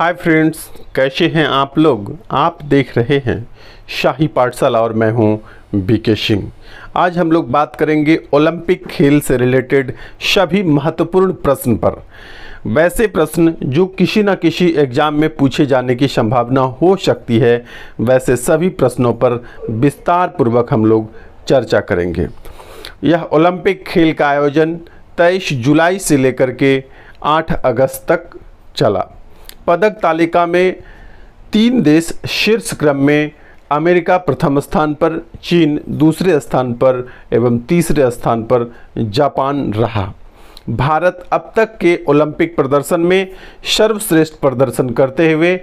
hi friends कैसे हैं आप लोग आप देख रहे हैं शाही पाठशाला और मैं हूं बीके सिंह आज हम लोग बात करेंगे ओलंपिक खेल से रिलेटेड सभी महत्वपूर्ण प्रश्न पर वैसे प्रश्न जो किसी न किसी एग्जाम में पूछे जाने की संभावना हो सकती है वैसे सभी प्रश्नों पर विस्तार पूर्वक हम लोग चर्चा करेंगे यह ओलंपिक खेल का आयोजन तेईस जुलाई से लेकर के आठ अगस्त तक चला पदक तालिका में तीन देश शीर्ष क्रम में अमेरिका प्रथम स्थान पर चीन दूसरे स्थान पर एवं तीसरे स्थान पर जापान रहा भारत अब तक के ओलंपिक प्रदर्शन में सर्वश्रेष्ठ प्रदर्शन करते हुए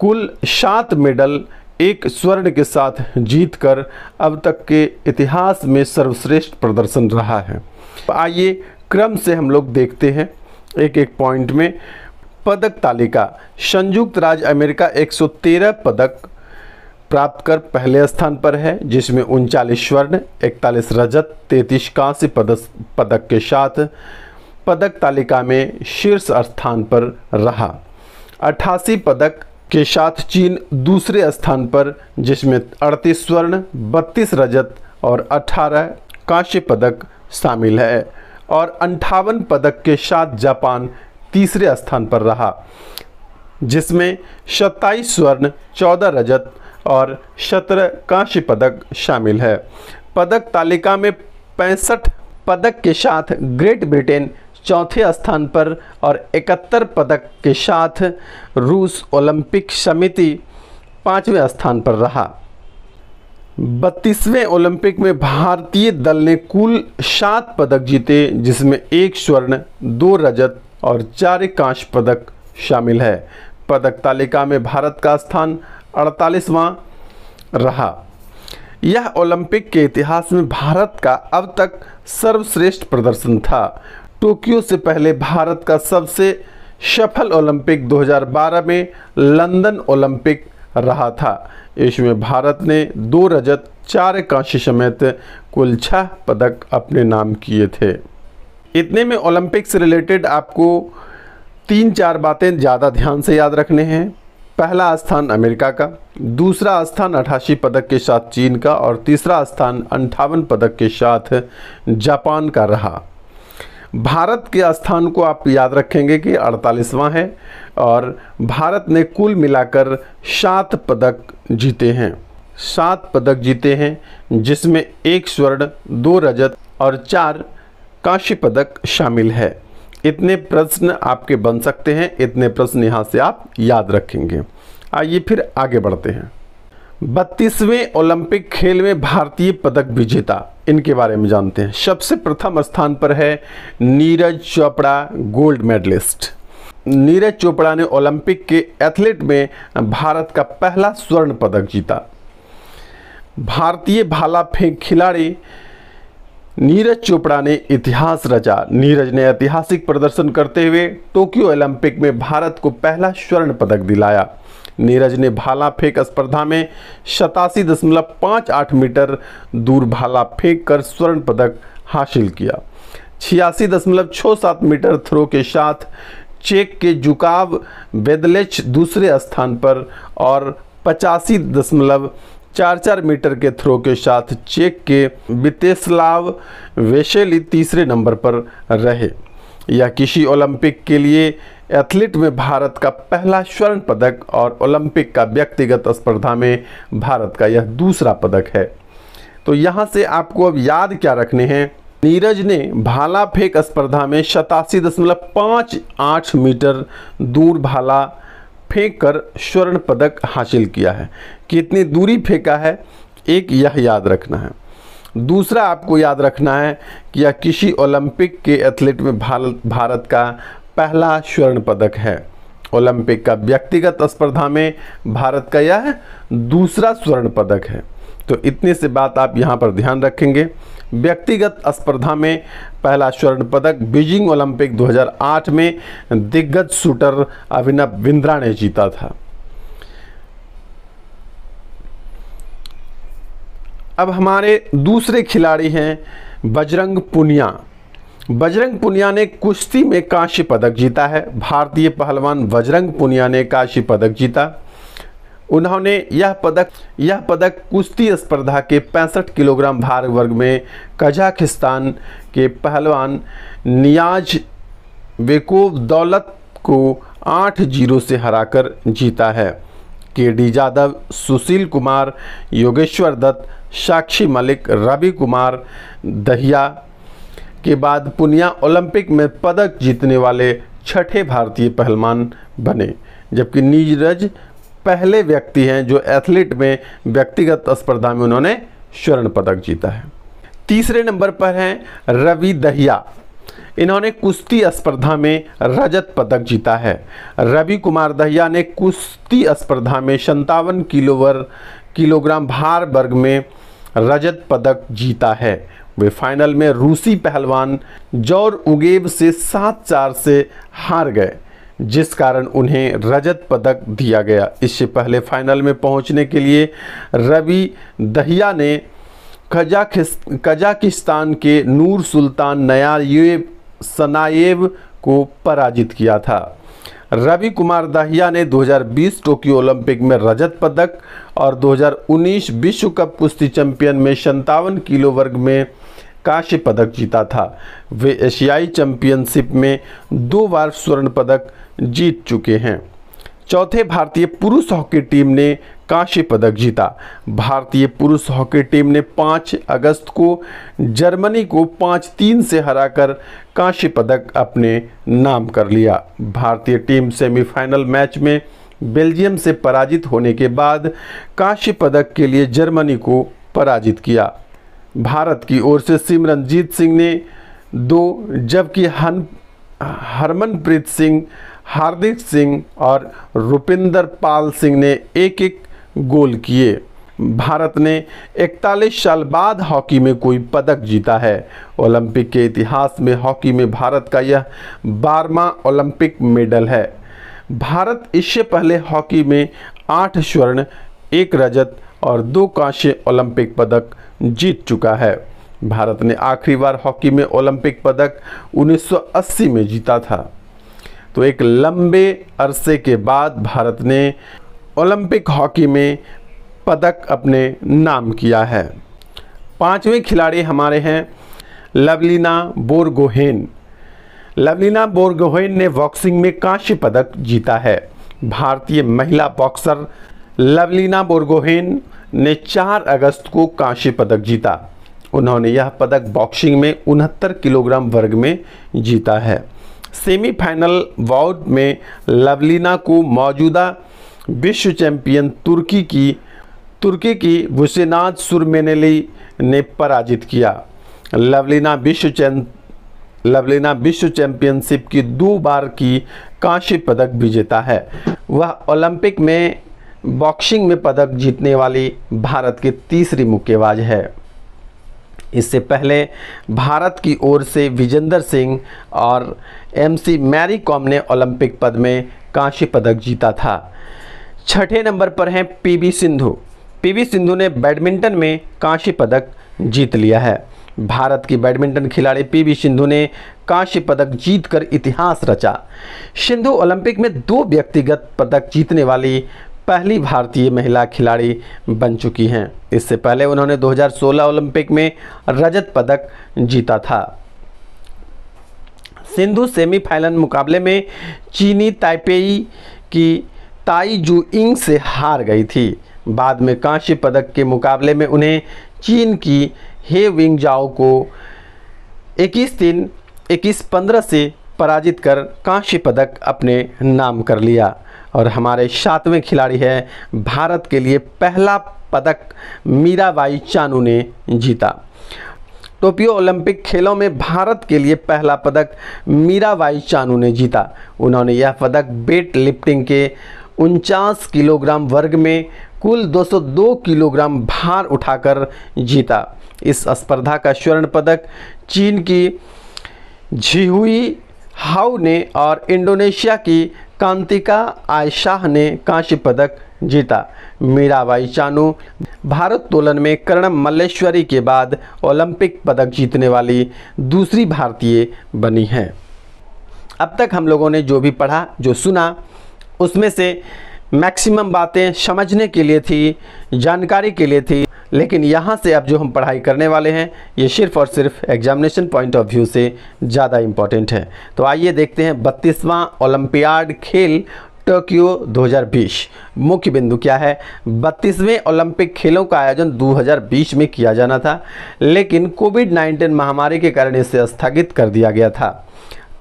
कुल सात मेडल एक स्वर्ण के साथ जीतकर अब तक के इतिहास में सर्वश्रेष्ठ प्रदर्शन रहा है आइए क्रम से हम लोग देखते हैं एक एक पॉइंट में पदक तालिका संयुक्त राज्य अमेरिका 113 पदक प्राप्त कर पहले स्थान पर है जिसमें उनचालीस स्वर्ण 41 रजत 33 कांस्य पदक पदक के साथ पदक तालिका में शीर्ष स्थान पर रहा अट्ठासी पदक के साथ चीन दूसरे स्थान पर जिसमें 38 स्वर्ण 32 रजत और 18 कांस्य पदक शामिल है और अंठावन पदक के साथ जापान तीसरे स्थान पर रहा जिसमें 27 स्वर्ण 14 रजत और 17 कांस्य पदक शामिल है पदक तालिका में पैंसठ पदक के साथ ग्रेट ब्रिटेन चौथे स्थान पर और 71 पदक के साथ रूस ओलंपिक समिति पाँचवें स्थान पर रहा बत्तीसवें ओलंपिक में भारतीय दल ने कुल सात पदक जीते जिसमें एक स्वर्ण दो रजत और चार कांश पदक शामिल है पदक तालिका में भारत का स्थान अड़तालीसवां रहा यह ओलंपिक के इतिहास में भारत का अब तक सर्वश्रेष्ठ प्रदर्शन था टोक्यो से पहले भारत का सबसे सफल ओलंपिक 2012 में लंदन ओलंपिक रहा था इसमें भारत ने दो रजत चार कांश समेत कुल छह पदक अपने नाम किए थे इतने में ओलंपिक से रिलेटेड आपको तीन चार बातें ज़्यादा ध्यान से याद रखने हैं पहला स्थान अमेरिका का दूसरा स्थान अठासी पदक के साथ चीन का और तीसरा स्थान अंठावन पदक के साथ जापान का रहा भारत के स्थान को आप याद रखेंगे कि अड़तालीसवां है और भारत ने कुल मिलाकर सात पदक जीते हैं सात पदक जीते हैं जिसमें एक स्वर्ण दो रजत और चार काशी पदक शामिल है इतने प्रश्न आपके बन सकते हैं इतने प्रश्न यहाँ से आप याद रखेंगे आइए फिर आगे बढ़ते हैं बत्तीसवें ओलंपिक खेल में भारतीय पदक विजेता इनके बारे में जानते हैं सबसे प्रथम स्थान पर है नीरज चोपड़ा गोल्ड मेडलिस्ट नीरज चोपड़ा ने ओलंपिक के एथलीट में भारत का पहला स्वर्ण पदक जीता भारतीय भाला फेंक खिलाड़ी नीरज चोपड़ा ने इतिहास रचा नीरज ने ऐतिहासिक प्रदर्शन करते हुए टोक्यो ओलंपिक में भारत को पहला स्वर्ण पदक दिलाया नीरज ने भाला फेंक स्पर्धा में सतासी दशमलव पाँच आठ मीटर दूर भाला फेंक कर स्वर्ण पदक हासिल किया छियासी दशमलव छः सात मीटर थ्रो के साथ चेक के जुकाव बेदलेच दूसरे स्थान पर और पचासी दशमलव चार चार मीटर के थ्रो के साथ चेक के बितेस्लाव वेशेली तीसरे नंबर पर रहे यह किसी ओलंपिक के लिए एथलीट में भारत का पहला स्वर्ण पदक और ओलंपिक का व्यक्तिगत स्पर्धा में भारत का यह दूसरा पदक है तो यहाँ से आपको अब याद क्या रखने हैं नीरज ने भाला फेंक स्पर्धा में सतासी दशमलव पाँच आठ मीटर दूर भाला फेंक कर स्वर्ण पदक हासिल किया है कितनी दूरी फेंका है एक यह याद रखना है दूसरा आपको याद रखना है कि यह किसी ओलंपिक के एथलीट में भारत भारत का पहला स्वर्ण पदक है ओलंपिक का व्यक्तिगत स्पर्धा में भारत का यह दूसरा स्वर्ण पदक है तो इतने से बात आप यहाँ पर ध्यान रखेंगे व्यक्तिगत स्पर्धा में पहला स्वर्ण पदक बीजिंग ओलंपिक 2008 में दिग्गज शूटर अभिनव बिंद्रा ने जीता था अब हमारे दूसरे खिलाड़ी हैं बजरंग पुनिया बजरंग पुनिया ने कुश्ती में कांस्य पदक जीता है भारतीय पहलवान बजरंग पुनिया ने कांस्य पदक जीता उन्होंने यह पदक यह पदक कुश्ती स्पर्धा के पैंसठ किलोग्राम भार वर्ग में कजाकिस्तान के पहलवान नियाज वेकोव दौलत को आठ जीरो से हराकर जीता है के डी यादव सुशील कुमार योगेश्वर दत्त साक्षी मलिक रवि कुमार दहिया के बाद पुनिया ओलंपिक में पदक जीतने वाले छठे भारतीय पहलवान बने जबकि नीरज पहले व्यक्ति हैं जो एथलीट में व्यक्तिगत स्पर्धा में उन्होंने स्वर्ण पदक जीता है तीसरे नंबर पर हैं रवि दहिया इन्होंने कुश्ती स्पर्धा में रजत पदक जीता है रवि कुमार दहिया ने कुश्ती स्पर्धा में संतावन किलोवर किलोग्राम भार वर्ग में रजत पदक जीता है वे फाइनल में रूसी पहलवान जौर उगेब से सात चार से हार गए जिस कारण उन्हें रजत पदक दिया गया इससे पहले फाइनल में पहुंचने के लिए रवि दहिया ने कजाखिस्तान के नूर सुल्तान नया सनाएव को पराजित किया था रवि कुमार दहिया ने 2020 टोक्यो ओलंपिक में रजत पदक और 2019 विश्व कप कुश्ती चैंपियन में संतावन किलो वर्ग में कांस्य पदक जीता था वे एशियाई चैंपियनशिप में दो बार स्वर्ण पदक जीत चुके हैं चौथे भारतीय पुरुष हॉकी टीम ने कांस्य पदक जीता भारतीय पुरुष हॉकी टीम ने 5 अगस्त को जर्मनी को पाँच तीन से हराकर कांस्य पदक अपने नाम कर लिया भारतीय टीम सेमीफाइनल मैच में बेल्जियम से पराजित होने के बाद कांस्य पदक के लिए जर्मनी को पराजित किया भारत की ओर से सिमरनजीत सिंह ने दो जबकि हन हरमनप्रीत सिंह हार्दिक सिंह और रुपिंदर पाल सिंह ने एक एक गोल किए भारत ने 41 साल बाद हॉकी में कोई पदक जीता है ओलंपिक के इतिहास में हॉकी में भारत का यह बारवा ओलंपिक मेडल है भारत इससे पहले हॉकी में आठ स्वर्ण एक रजत और दो कांस्य ओलंपिक पदक जीत चुका है भारत ने आखिरी बार हॉकी में ओलंपिक पदक 1980 में जीता था तो एक लंबे अरसे के बाद भारत ने ओलंपिक हॉकी में पदक अपने नाम किया है पांचवें खिलाड़ी हमारे हैं लवलीना बोरगोहेन लवलीना बोरगोहेन ने बॉक्सिंग में कांस्य पदक जीता है भारतीय महिला बॉक्सर लवलीना बोरगोहेन ने 4 अगस्त को कांस्य पदक जीता उन्होंने यह पदक बॉक्सिंग में उनहत्तर किलोग्राम वर्ग में जीता है सेमीफाइनल वाउट में लवलीना को मौजूदा विश्व चैंपियन तुर्की की तुर्की की वुसेनाथ सुरमेनेली ने पराजित किया लवलीना विश्व चैन लवलीना विश्व चैंपियनशिप की दो बार की कांस्य पदक विजेता है वह ओलंपिक में बॉक्सिंग में पदक जीतने वाली भारत की तीसरी मुक्केबाज है इससे पहले भारत की ओर से विजेंद्र सिंह और एमसी मैरी कॉम ने ओलंपिक पद में कांस्य पदक जीता था छठे नंबर पर हैं पीवी सिंधु पीवी सिंधु ने बैडमिंटन में कांस्य पदक जीत लिया है भारत की बैडमिंटन खिलाड़ी पीवी सिंधु ने कांस्य पदक जीतकर इतिहास रचा सिंधु ओलंपिक में दो व्यक्तिगत पदक जीतने वाली पहली भारतीय महिला खिलाड़ी बन चुकी हैं इससे पहले उन्होंने 2016 ओलंपिक में रजत पदक जीता था सिंधु सेमीफाइनल मुकाबले में चीनी ताइपेई की ताई जू इंग से हार गई थी बाद में कांस्य पदक के मुकाबले में उन्हें चीन की हे विंग जाओ को 21 दिन 21 पंद्रह से पराजित कर कांस्य पदक अपने नाम कर लिया और हमारे सातवें खिलाड़ी है भारत के लिए पहला पदक मीराबाई चानू ने जीता टोक्यो ओलंपिक खेलों में भारत के लिए पहला पदक मीराबाई चानू ने जीता उन्होंने यह पदक वेट लिफ्टिंग के उनचास किलोग्राम वर्ग में कुल 202 किलोग्राम भार उठाकर जीता इस स्पर्धा का स्वर्ण पदक चीन की झिहुई हाउ ने और इंडोनेशिया की कांतिका आयशाह ने कांस्य पदक जीता मीराबाई चानू भारोत्तोलन में कर्णम मल्लेश्वरी के बाद ओलंपिक पदक जीतने वाली दूसरी भारतीय बनी हैं अब तक हम लोगों ने जो भी पढ़ा जो सुना उसमें से मैक्सिमम बातें समझने के लिए थी जानकारी के लिए थी लेकिन यहाँ से अब जो हम पढ़ाई करने वाले हैं ये सिर्फ और सिर्फ एग्जामिनेशन पॉइंट ऑफ व्यू से ज़्यादा इम्पॉर्टेंट है तो आइए देखते हैं बत्तीसवां ओलंपियाड खेल टोक्यो 2020 मुख्य बिंदु क्या है बत्तीसवें ओलंपिक खेलों का आयोजन 2020 में किया जाना था लेकिन कोविड 19 महामारी के कारण इसे स्थगित कर दिया गया था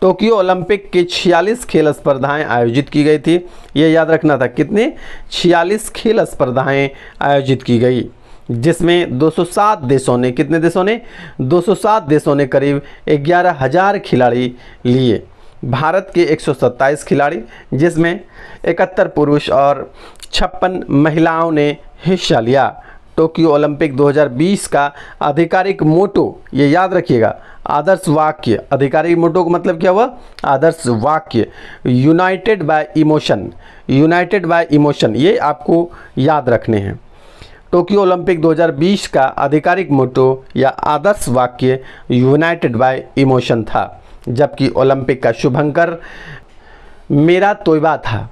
टोक्यो ओलंपिक की छियालीस खेल स्पर्धाएं आयोजित की गई थी ये याद रखना था कितने छियालीस खेल स्पर्धाएं आयोजित की गई जिसमें 207 देशों ने कितने देशों ने 207 देशों ने करीब ग्यारह हज़ार खिलाड़ी लिए भारत के 127 खिलाड़ी जिसमें इकहत्तर पुरुष और छप्पन महिलाओं ने हिस्सा लिया टोक्यो ओलंपिक 2020 का आधिकारिक मोटो ये याद रखिएगा आदर्श वाक्य आधिकारिक मोटो का मतलब क्या हुआ आदर्श वाक्य united by emotion united by emotion ये आपको याद रखने हैं टोक्यो ओलंपिक 2020 का आधिकारिक मोटो या आदर्श वाक्य यूनाइटेड बाय इमोशन था जबकि ओलंपिक का शुभंकर मेरा तोयबा था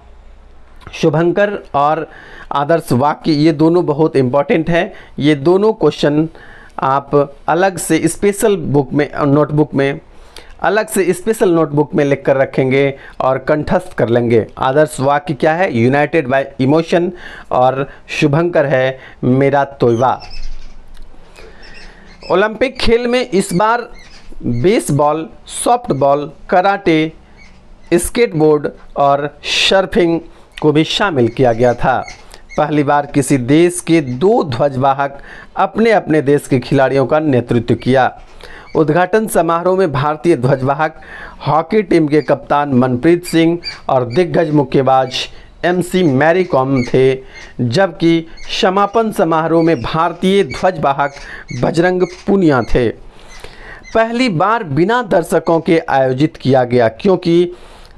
शुभंकर और आदर्श वाक्य ये दोनों बहुत इम्पॉर्टेंट हैं ये दोनों क्वेश्चन आप अलग से स्पेशल बुक में नोटबुक में अलग से स्पेशल नोटबुक में लिख कर रखेंगे और कंठस्थ कर लेंगे आदर्श वाक्य क्या है यूनाइटेड बाय इमोशन और शुभंकर है मेरा तोयबा ओलंपिक खेल में इस बार बेसबॉल सॉफ्टबॉल कराटे स्केटबोर्ड और शर्फिंग को भी शामिल किया गया था पहली बार किसी देश के दो ध्वजवाहक अपने अपने देश के खिलाड़ियों का नेतृत्व किया उद्घाटन समारोह में भारतीय ध्वजवाहक हॉकी टीम के कप्तान मनप्रीत सिंह और दिग्गज मुक्केबाज एमसी मैरी कॉम थे जबकि समापन समारोह में भारतीय ध्वजवाहक बजरंग पुनिया थे पहली बार बिना दर्शकों के आयोजित किया गया क्योंकि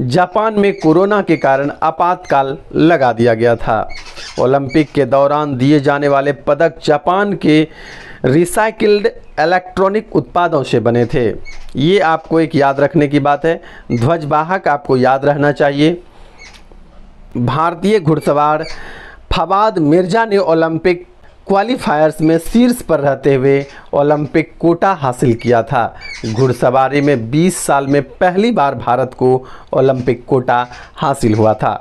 जापान में कोरोना के कारण आपातकाल लगा दिया गया था ओलंपिक के दौरान दिए जाने वाले पदक जापान के रिसाइकिल्ड इलेक्ट्रॉनिक उत्पादों से बने थे ये आपको एक याद रखने की बात है ध्वजवाहक आपको याद रहना चाहिए भारतीय घुड़सवार फवाद मिर्जा ने ओलंपिक क्वालिफायर्स में शीर्ष पर रहते हुए ओलंपिक कोटा हासिल किया था घुड़सवारी में 20 साल में पहली बार भारत को ओलंपिक कोटा हासिल हुआ था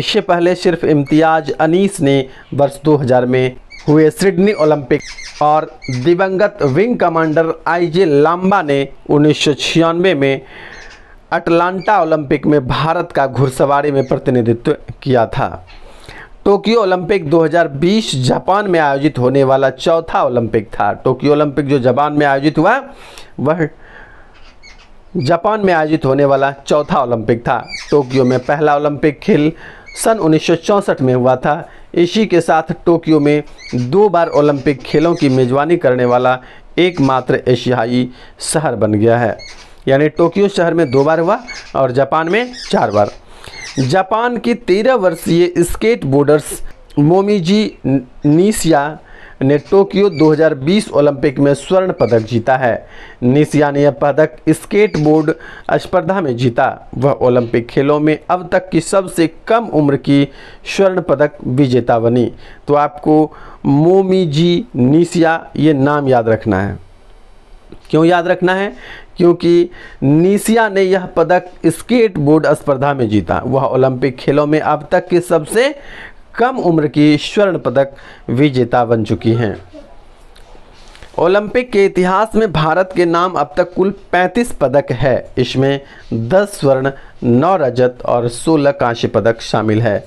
इससे पहले सिर्फ इम्तियाज अनीस ने वर्ष 2000 में हुए सिडनी ओलंपिक और दिवंगत विंग कमांडर आईजे लांबा ने उन्नीस में अटलांटा ओलंपिक में भारत का घुड़सवारी में प्रतिनिधित्व किया था टोक्यो ओलंपिक 2020 जापान में आयोजित होने वाला चौथा ओलंपिक था टोक्यो ओलंपिक जो जापान में आयोजित हुआ वह जापान में आयोजित होने वाला चौथा ओलंपिक था टोक्यो में पहला ओलंपिक खेल सन उन्नीस में हुआ था इसी के साथ टोक्यो में दो बार ओलंपिक खेलों की मेजबानी करने वाला एकमात्र एशियाई शहर बन गया है यानी टोक्यो शहर में दो बार हुआ और जापान में चार बार जापान की तेरह वर्षीय स्केट बोर्डर्स मोमीजी नीसिया ने टोक्यो 2020 ओलंपिक में स्वर्ण पदक जीता है निसिया ने यह पदक स्केटबोर्ड स्पर्धा में जीता वह ओलंपिक खेलों में अब तक की सबसे कम उम्र की स्वर्ण पदक विजेता बनी तो आपको मोमीजी निसिया ये नाम याद रखना है क्यों याद रखना है क्योंकि नीसिया ने यह पदक स्केट बोर्ड स्पर्धा में जीता वह ओलंपिक खेलों में अब तक की सबसे कम उम्र की स्वर्ण पदक विजेता बन चुकी हैं ओलंपिक के इतिहास में भारत के नाम अब तक कुल 35 पदक है इसमें 10 स्वर्ण 9 रजत और 16 कांस्य पदक शामिल है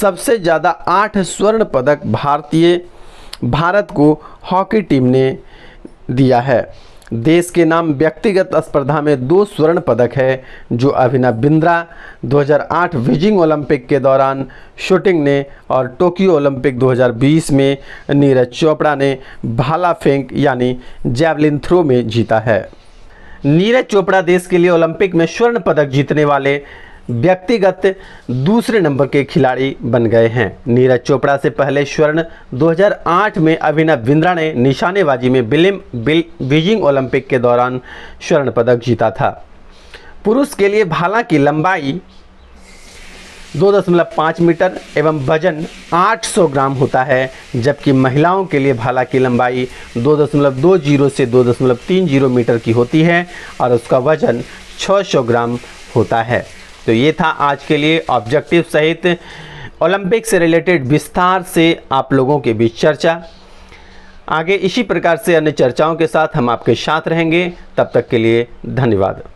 सबसे ज़्यादा 8 स्वर्ण पदक भारतीय भारत को हॉकी टीम ने दिया है देश के नाम व्यक्तिगत स्पर्धा में दो स्वर्ण पदक है जो अभिनव बिंद्रा 2008 बीजिंग ओलंपिक के दौरान शूटिंग ने और टोक्यो ओलंपिक 2020 में नीरज चोपड़ा ने भाला फेंक यानी जैवलिन थ्रो में जीता है नीरज चोपड़ा देश के लिए ओलंपिक में स्वर्ण पदक जीतने वाले व्यक्तिगत दूसरे नंबर के खिलाड़ी बन गए हैं नीरज चोपड़ा से पहले स्वर्ण 2008 में अभिनव बिंद्रा ने निशानेबाजी में बिलिम बिल बीजिंग ओलंपिक के दौरान स्वर्ण पदक जीता था पुरुष के लिए भाला की लंबाई 2.5 मीटर एवं वजन 800 ग्राम होता है जबकि महिलाओं के लिए भाला की लंबाई 2.20 से 2.30 मीटर की होती है और उसका वजन 600 ग्राम होता है तो ये था आज के लिए ऑब्जेक्टिव सहित ओलंपिक से रिलेटेड विस्तार से आप लोगों के बीच चर्चा आगे इसी प्रकार से अन्य चर्चाओं के साथ हम आपके साथ रहेंगे तब तक के लिए धन्यवाद